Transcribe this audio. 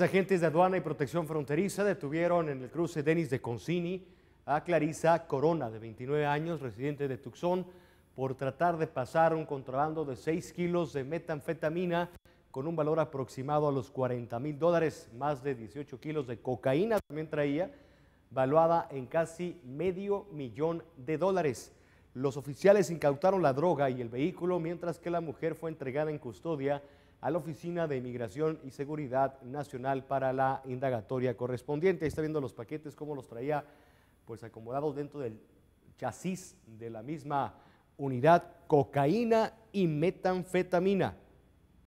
agentes de aduana y protección fronteriza detuvieron en el cruce Denis de Concini a Clarisa Corona, de 29 años, residente de Tucson, por tratar de pasar un contrabando de 6 kilos de metanfetamina con un valor aproximado a los 40 mil dólares, más de 18 kilos de cocaína también traía, valuada en casi medio millón de dólares. Los oficiales incautaron la droga y el vehículo, mientras que la mujer fue entregada en custodia a la Oficina de Inmigración y Seguridad Nacional para la indagatoria correspondiente. Ahí está viendo los paquetes, cómo los traía pues acomodados dentro del chasis de la misma unidad, cocaína y metanfetamina.